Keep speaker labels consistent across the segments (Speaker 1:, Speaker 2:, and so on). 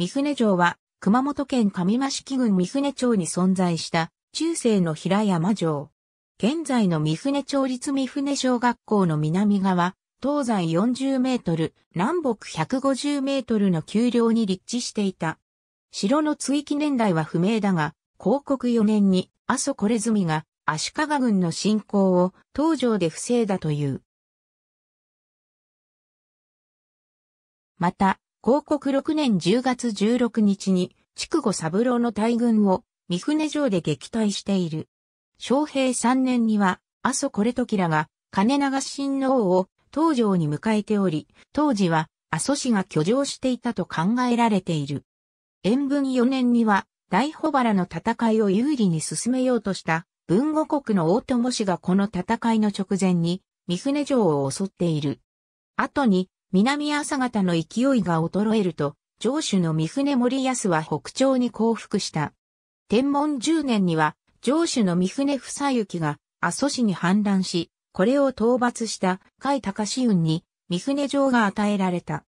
Speaker 1: 三船城は、熊本県上益郡三船町に存在した、中世の平山城。現在の三船町立三船小学校の南側、東西40メートル、南北150メートルの丘陵に立地していた。城の追記年代は不明だが、広告4年に阿蘇惟みが足利軍の侵攻を東城で防いだという。また、広告6年10月16日に、筑後三郎の大軍を三船城で撃退している。昌平3年には、阿蘇これ時らが、金長親王を東城に迎えており、当時は阿蘇市が居城していたと考えられている。延文4年には、大保原の戦いを有利に進めようとした、文後国の大友氏がこの戦いの直前に、三船城を襲っている。後に、南朝方の勢いが衰えると、城主の三船森康は北朝に降伏した。天文十年には、城主の三船房幸が阿蘇市に反乱し、これを討伐した甲斐隆雲に三船城が与えられた。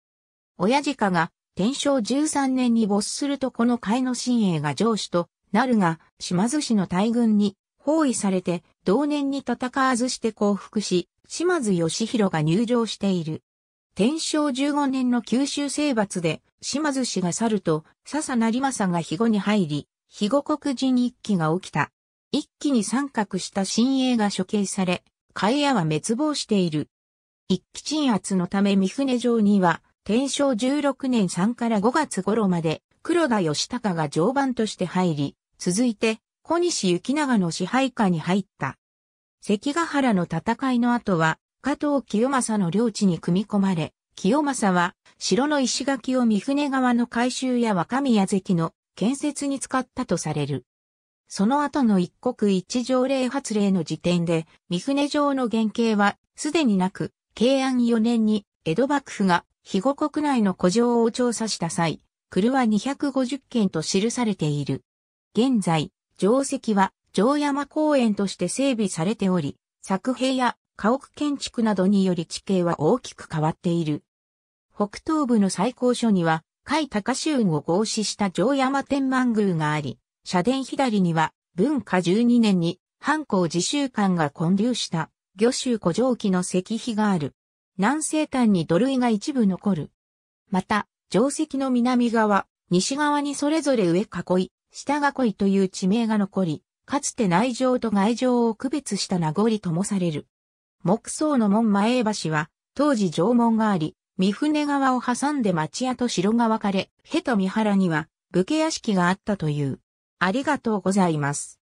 Speaker 1: 親鹿が天正十三年に没するとこの甲斐の新鋭が城主となるが、島津氏の大軍に包囲されて同年に戦わずして降伏し、島津義弘が入城している。天正15年の九州征伐で、島津氏が去ると、笹成政が肥後に入り、肥後国人一揆が起きた。一揆に参画した新鋭が処刑され、海屋は滅亡している。一揆鎮圧のため三船城には、天正16年3から5月頃まで、黒田義高が常番として入り、続いて、小西行長の支配下に入った。関ヶ原の戦いの後は、加藤清正の領地に組み込まれ、清正は城の石垣を三船川の改修や若宮関の建設に使ったとされる。その後の一国一条例発令の時点で、三船城の原型はすでになく、慶安4年に江戸幕府が肥後国内の古城を調査した際、車250件と記されている。現在、城跡は城山公園として整備されており、作兵や家屋建築などにより地形は大きく変わっている。北東部の最高所には、甲斐高州を合祀した城山天満宮があり、社殿左には、文化12年に、藩校自習館が建立した、御州古城記の石碑がある。南西端に土塁が一部残る。また、城石の南側、西側にそれぞれ上囲い、下囲いという地名が残り、かつて内城と外城を区別した名残ともされる。木層の門前橋は、当時城門があり、三船川を挟んで町屋と城が分かれ、へと三原には武家屋敷があったという。ありがとうございます。